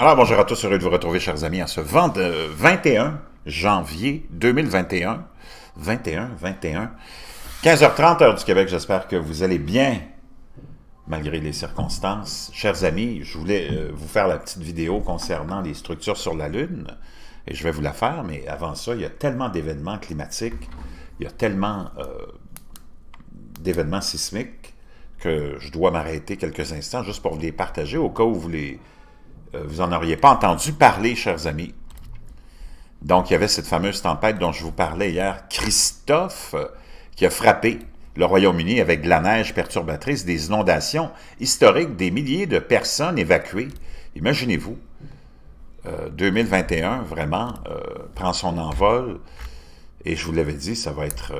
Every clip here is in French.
Alors bonjour à tous, heureux de vous retrouver chers amis en ce 21 euh, janvier 2021. 21, 21. 15h30 heure du Québec, j'espère que vous allez bien malgré les circonstances. Chers amis, je voulais euh, vous faire la petite vidéo concernant les structures sur la Lune et je vais vous la faire, mais avant ça, il y a tellement d'événements climatiques, il y a tellement euh, d'événements sismiques que je dois m'arrêter quelques instants juste pour vous les partager au cas où vous les euh, vous n'en auriez pas entendu parler, chers amis. Donc, il y avait cette fameuse tempête dont je vous parlais hier, Christophe, euh, qui a frappé le Royaume-Uni avec de la neige perturbatrice, des inondations historiques, des milliers de personnes évacuées. Imaginez-vous, 2021 euh, vraiment prend son envol et je vous l'avais dit, ça va être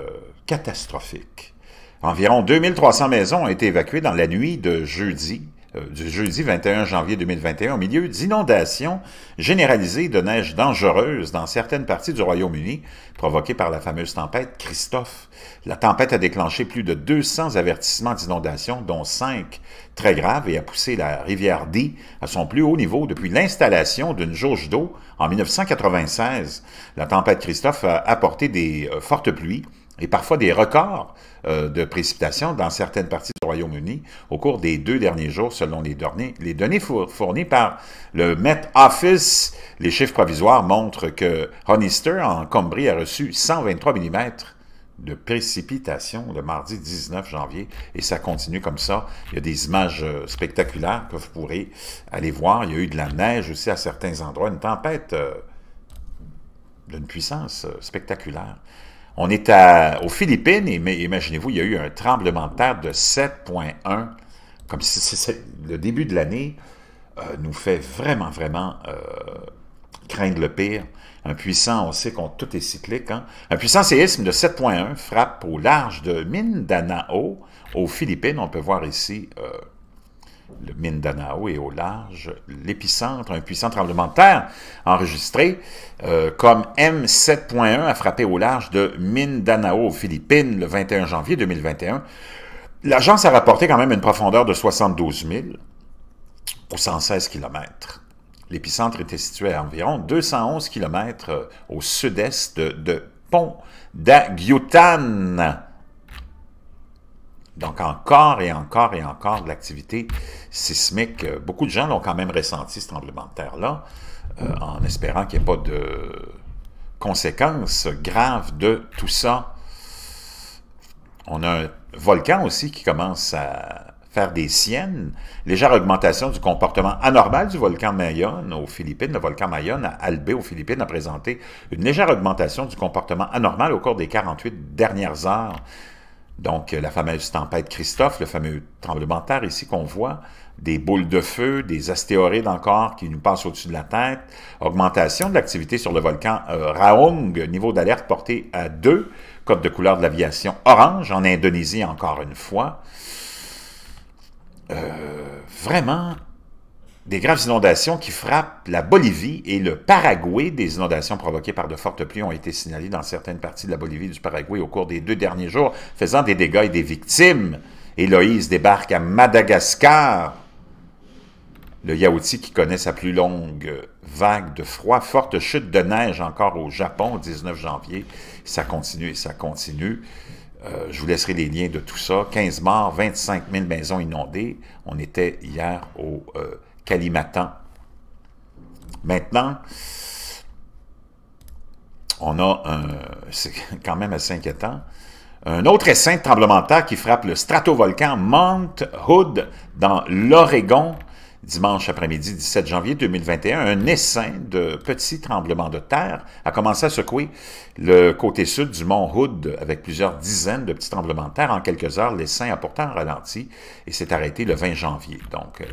catastrophique. Environ 2300 maisons ont été évacuées dans la nuit de jeudi euh, du jeudi 21 janvier 2021 au milieu d'inondations généralisées de neige dangereuse dans certaines parties du Royaume-Uni, provoquées par la fameuse tempête Christophe. La tempête a déclenché plus de 200 avertissements d'inondation, dont 5 très graves, et a poussé la rivière Dee à son plus haut niveau depuis l'installation d'une jauge d'eau en 1996. La tempête Christophe a apporté des euh, fortes pluies et parfois des records euh, de précipitations dans certaines parties royaume au cours des deux derniers jours, selon les données, fournies par le Met Office. Les chiffres provisoires montrent que Honister, en Combrie, a reçu 123 mm de précipitation le mardi 19 janvier et ça continue comme ça. Il y a des images euh, spectaculaires que vous pourrez aller voir. Il y a eu de la neige aussi à certains endroits, une tempête euh, d'une puissance euh, spectaculaire. On est aux Philippines, et imaginez-vous, il y a eu un tremblement de terre de 7,1, comme si le début de l'année euh, nous fait vraiment, vraiment euh, craindre le pire. Un puissant, on sait qu'on tout est cyclique. Hein? Un puissant séisme de 7,1 frappe au large de Mindanao, aux Philippines. On peut voir ici euh, le Mindanao et au large l'épicentre, un puissant tremblement de terre enregistré euh, comme M7.1 a frappé au large de Mindanao aux Philippines le 21 janvier 2021. L'agence a rapporté quand même une profondeur de 72 000 ou 116 km. L'épicentre était situé à environ 211 km euh, au sud-est de, de Pont d'Agyutan donc encore et encore et encore de l'activité sismique. Euh, beaucoup de gens l'ont quand même ressenti, ce tremblement de terre-là, euh, en espérant qu'il n'y ait pas de conséquences graves de tout ça. On a un volcan aussi qui commence à faire des siennes. Légère augmentation du comportement anormal du volcan Mayon aux Philippines. Le volcan Mayon à Albé aux Philippines a présenté une légère augmentation du comportement anormal au cours des 48 dernières heures. Donc, euh, la fameuse tempête Christophe, le fameux tremblement de terre ici qu'on voit, des boules de feu, des astéroïdes encore qui nous passent au-dessus de la tête, augmentation de l'activité sur le volcan euh, Raung, niveau d'alerte porté à 2, code de couleur de l'aviation orange en Indonésie encore une fois. Euh, vraiment des graves inondations qui frappent la Bolivie et le Paraguay. Des inondations provoquées par de fortes pluies ont été signalées dans certaines parties de la Bolivie et du Paraguay au cours des deux derniers jours, faisant des dégâts et des victimes. Eloïse débarque à Madagascar. Le Yaouti qui connaît sa plus longue vague de froid, forte chute de neige encore au Japon au 19 janvier. Ça continue et ça continue. Euh, je vous laisserai les liens de tout ça. 15 morts, 25 000 maisons inondées. On était hier au... Euh, Calimatan. Maintenant, on a un... C'est quand même assez inquiétant. Un autre essaim de tremblement de terre qui frappe le stratovolcan Mount Hood dans l'Oregon dimanche après-midi 17 janvier 2021. Un essaim de petits tremblements de terre a commencé à secouer le côté sud du mont Hood avec plusieurs dizaines de petits tremblements de terre. En quelques heures, l'essaim a pourtant ralenti et s'est arrêté le 20 janvier. Donc, euh,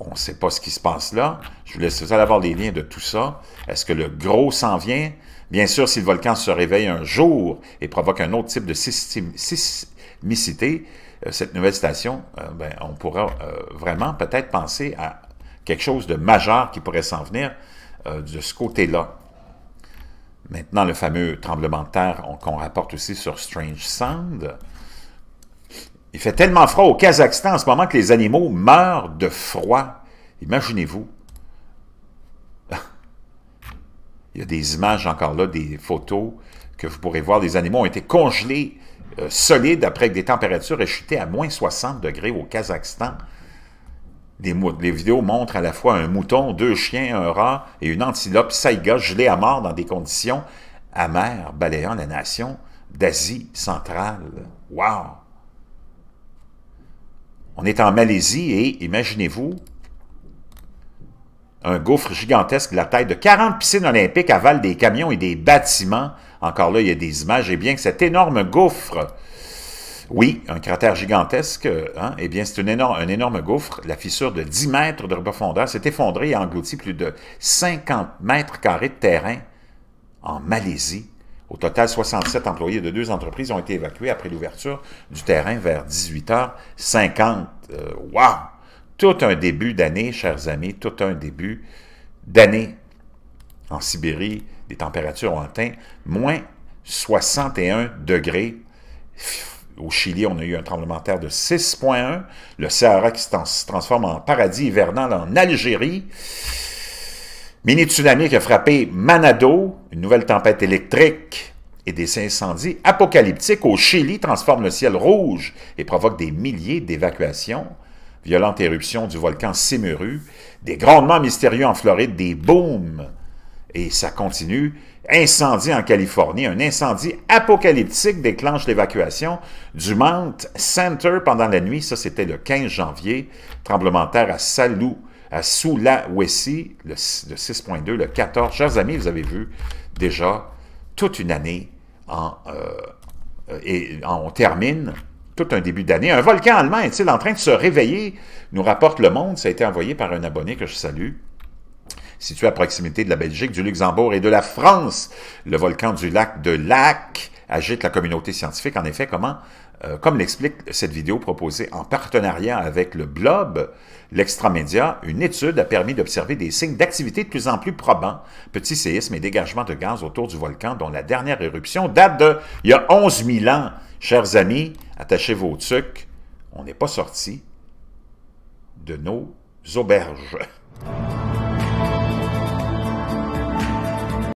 on ne sait pas ce qui se passe là. Je vous laisse avoir les liens de tout ça. Est-ce que le gros s'en vient? Bien sûr, si le volcan se réveille un jour et provoque un autre type de sismicité, euh, cette nouvelle station, euh, ben, on pourra euh, vraiment peut-être penser à quelque chose de majeur qui pourrait s'en venir de ce côté-là. Maintenant, le fameux tremblement de terre qu'on rapporte aussi sur Strange Sound, il fait tellement froid au Kazakhstan en ce moment que les animaux meurent de froid. Imaginez-vous. Il y a des images encore là, des photos que vous pourrez voir. Des animaux ont été congelés euh, solides après que des températures aient chuté à moins 60 degrés au Kazakhstan. Les, vidéos montrent à la fois un mouton, deux chiens, un rat et une antilope saïga gelée à mort dans des conditions amères, balayant la nation d'Asie centrale. Wow! On est en Malaisie et imaginez-vous un gouffre gigantesque de la taille de 40 piscines olympiques avale des camions et des bâtiments. Encore là, il y a des images. Et eh bien que cet énorme gouffre, oui, un cratère gigantesque, hein, eh bien c'est un énorme gouffre. La fissure de 10 mètres de profondeur s'est effondrée et englouti plus de 50 mètres carrés de terrain en Malaisie. Au total, 67 employés de deux entreprises ont été évacués après l'ouverture du terrain vers 18h50. Waouh! Wow! Tout un début d'année, chers amis, tout un début d'année. En Sibérie, les températures ont atteint moins 61 degrés. Au Chili, on a eu un tremblement de terre de 6,1. Le Sahara qui se transforme en paradis hivernal en Algérie. Mini-tsunami qui a frappé Manado, une nouvelle tempête électrique et des incendies apocalyptiques au Chili transforment le ciel rouge et provoquent des milliers d'évacuations. Violente éruption du volcan Simuru, des grondements mystérieux en Floride, des booms. Et ça continue. Incendie en Californie, un incendie apocalyptique déclenche l'évacuation du Mount Center pendant la nuit. Ça, c'était le 15 janvier. Tremblement de terre à Salou à Soula le, le 6.2, le 14. Chers amis, vous avez vu déjà toute une année en, euh, euh, et on termine tout un début d'année. Un volcan allemand est-il en train de se réveiller, nous rapporte Le Monde. Ça a été envoyé par un abonné que je salue situé à proximité de la Belgique, du Luxembourg et de la France. Le volcan du lac de Lac agite la communauté scientifique. En effet, comment, euh, comme l'explique cette vidéo proposée en partenariat avec le Blob, l'extramédia, une étude a permis d'observer des signes d'activité de plus en plus probants, petits séismes et dégagements de gaz autour du volcan, dont la dernière éruption date de il y a 11 000 ans. Chers amis, attachez vos tucs, on n'est pas sortis de nos auberges.